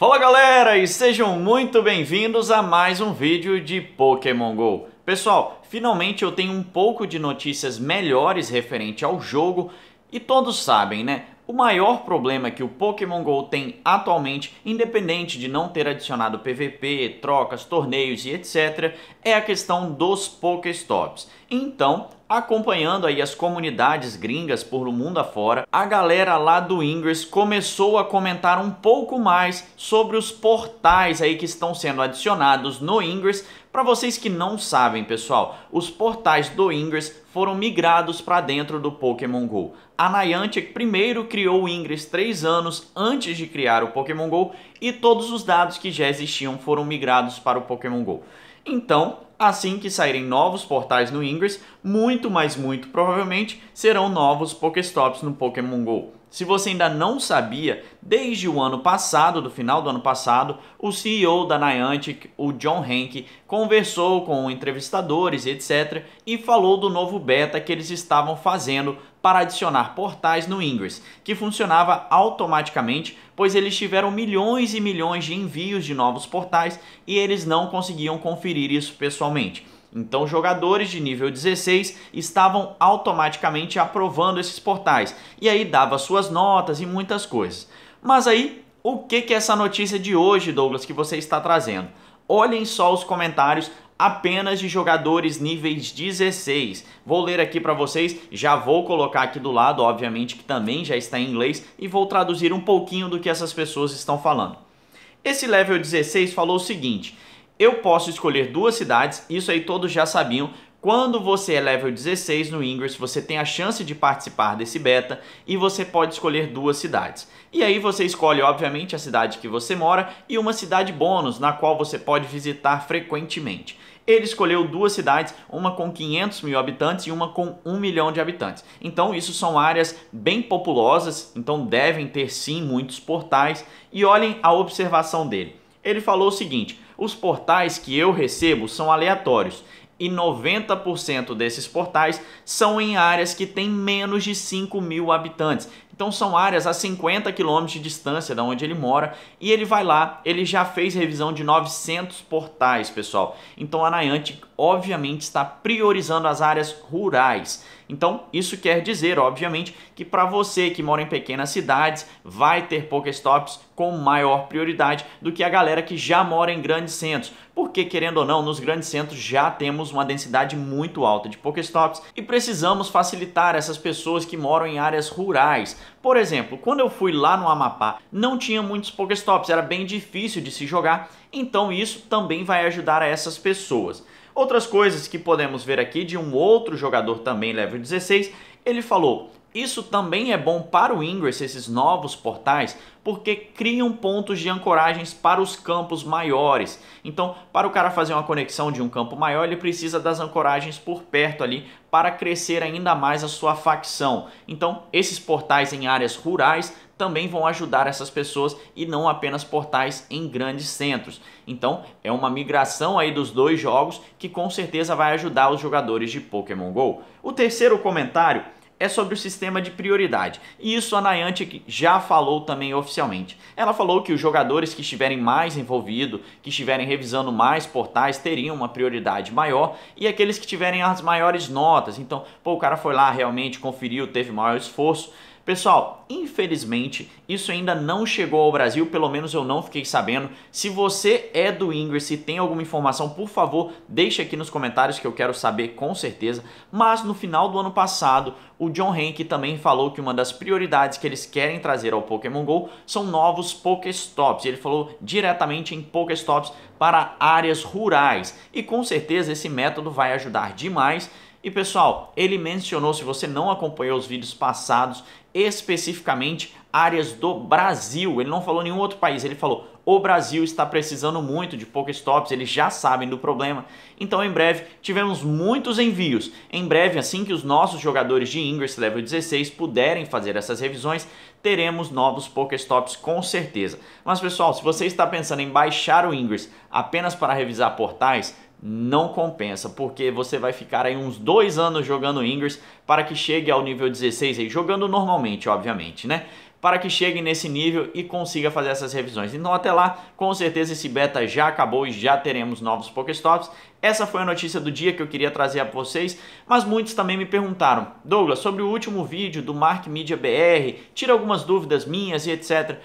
Fala galera e sejam muito bem-vindos a mais um vídeo de Pokémon GO. Pessoal, finalmente eu tenho um pouco de notícias melhores referente ao jogo e todos sabem, né? O maior problema que o Pokémon GO tem atualmente, independente de não ter adicionado PVP, trocas, torneios e etc, é a questão dos Pokéstops. Então, acompanhando aí as comunidades gringas por o mundo afora, a galera lá do Ingress começou a comentar um pouco mais sobre os portais aí que estão sendo adicionados no Ingress. Para vocês que não sabem, pessoal, os portais do Ingress foram migrados para dentro do Pokémon GO. A Niantic primeiro criou o Ingress três anos antes de criar o Pokémon GO e todos os dados que já existiam foram migrados para o Pokémon GO. Então, Assim que saírem novos portais no Ingress, muito, mas muito provavelmente serão novos Pokéstops no Pokémon GO. Se você ainda não sabia, desde o ano passado, do final do ano passado, o CEO da Niantic, o John Henke, conversou com entrevistadores, etc, e falou do novo beta que eles estavam fazendo para adicionar portais no Ingress, que funcionava automaticamente, pois eles tiveram milhões e milhões de envios de novos portais e eles não conseguiam conferir isso pessoalmente. Então, jogadores de nível 16 estavam automaticamente aprovando esses portais, e aí dava suas notas e muitas coisas. Mas aí, o que que é essa notícia de hoje, Douglas, que você está trazendo? Olhem só os comentários apenas de jogadores níveis 16. Vou ler aqui para vocês, já vou colocar aqui do lado, obviamente que também já está em inglês, e vou traduzir um pouquinho do que essas pessoas estão falando. Esse level 16 falou o seguinte: eu posso escolher duas cidades, isso aí todos já sabiam, quando você é level 16 no Ingress, você tem a chance de participar desse beta e você pode escolher duas cidades. E aí você escolhe, obviamente, a cidade que você mora e uma cidade bônus, na qual você pode visitar frequentemente. Ele escolheu duas cidades, uma com 500 mil habitantes e uma com 1 milhão de habitantes. Então isso são áreas bem populosas, então devem ter sim muitos portais. E olhem a observação dele. Ele falou o seguinte, os portais que eu recebo são aleatórios e 90% desses portais são em áreas que têm menos de 5 mil habitantes. Então são áreas a 50 quilômetros de distância da onde ele mora e ele vai lá, ele já fez revisão de 900 portais, pessoal. Então a Niantic obviamente está priorizando as áreas rurais. Então isso quer dizer, obviamente, que para você que mora em pequenas cidades, vai ter Pokéstops com maior prioridade do que a galera que já mora em grandes centros. Porque querendo ou não, nos grandes centros já temos uma densidade muito alta de Pokéstops e precisamos facilitar essas pessoas que moram em áreas rurais por exemplo, quando eu fui lá no Amapá, não tinha muitos Pokéstops, era bem difícil de se jogar, então isso também vai ajudar a essas pessoas. Outras coisas que podemos ver aqui de um outro jogador também level 16, ele falou: isso também é bom para o Ingress, esses novos portais, porque criam pontos de ancoragens para os campos maiores. Então, para o cara fazer uma conexão de um campo maior, ele precisa das ancoragens por perto ali para crescer ainda mais a sua facção. Então, esses portais em áreas rurais também vão ajudar essas pessoas e não apenas portais em grandes centros. Então, é uma migração aí dos dois jogos que com certeza vai ajudar os jogadores de Pokémon GO. O terceiro comentário é sobre o sistema de prioridade. E isso a Niantic já falou também oficialmente. Ela falou que os jogadores que estiverem mais envolvidos, que estiverem revisando mais portais, teriam uma prioridade maior e aqueles que tiverem as maiores notas. Então, pô, o cara foi lá realmente, conferiu, teve maior esforço, Pessoal, infelizmente, isso ainda não chegou ao Brasil, pelo menos eu não fiquei sabendo. Se você é do Ingress e tem alguma informação, por favor, deixe aqui nos comentários que eu quero saber com certeza. Mas no final do ano passado, o John Henke também falou que uma das prioridades que eles querem trazer ao Pokémon GO são novos Pokéstops. Ele falou diretamente em Pokéstops para áreas rurais. E com certeza esse método vai ajudar demais e pessoal, ele mencionou, se você não acompanhou os vídeos passados, especificamente áreas do Brasil. Ele não falou nenhum outro país, ele falou o Brasil está precisando muito de Pokéstops, eles já sabem do problema. Então em breve tivemos muitos envios. Em breve, assim que os nossos jogadores de Ingress Level 16 puderem fazer essas revisões, teremos novos Pokéstops com certeza. Mas pessoal, se você está pensando em baixar o Ingress apenas para revisar portais, não compensa, porque você vai ficar aí uns dois anos jogando Ingress para que chegue ao nível 16, aí, jogando normalmente, obviamente, né? Para que chegue nesse nível e consiga fazer essas revisões. Então até lá, com certeza esse beta já acabou e já teremos novos Pokéstops. Essa foi a notícia do dia que eu queria trazer a vocês, mas muitos também me perguntaram, Douglas, sobre o último vídeo do Mark Media BR, tira algumas dúvidas minhas e etc.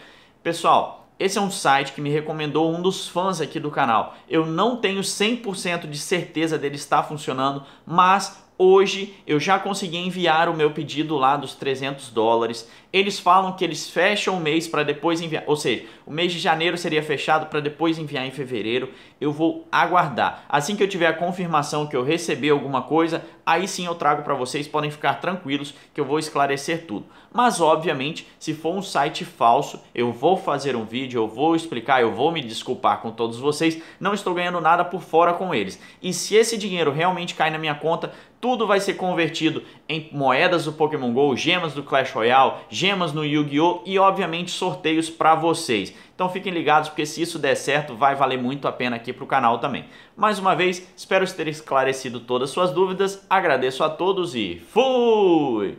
Pessoal, esse é um site que me recomendou um dos fãs aqui do canal. Eu não tenho 100% de certeza dele estar funcionando, mas Hoje eu já consegui enviar o meu pedido lá dos 300 dólares. Eles falam que eles fecham o mês para depois enviar, ou seja, o mês de janeiro seria fechado para depois enviar em fevereiro. Eu vou aguardar. Assim que eu tiver a confirmação que eu recebi alguma coisa, aí sim eu trago para vocês, podem ficar tranquilos que eu vou esclarecer tudo. Mas obviamente, se for um site falso, eu vou fazer um vídeo, eu vou explicar, eu vou me desculpar com todos vocês. Não estou ganhando nada por fora com eles. E se esse dinheiro realmente cai na minha conta, tudo vai ser convertido em moedas do Pokémon GO, gemas do Clash Royale, gemas no Yu-Gi-Oh! e obviamente sorteios para vocês. Então fiquem ligados porque se isso der certo vai valer muito a pena aqui para o canal também. Mais uma vez, espero ter esclarecido todas as suas dúvidas, agradeço a todos e fui!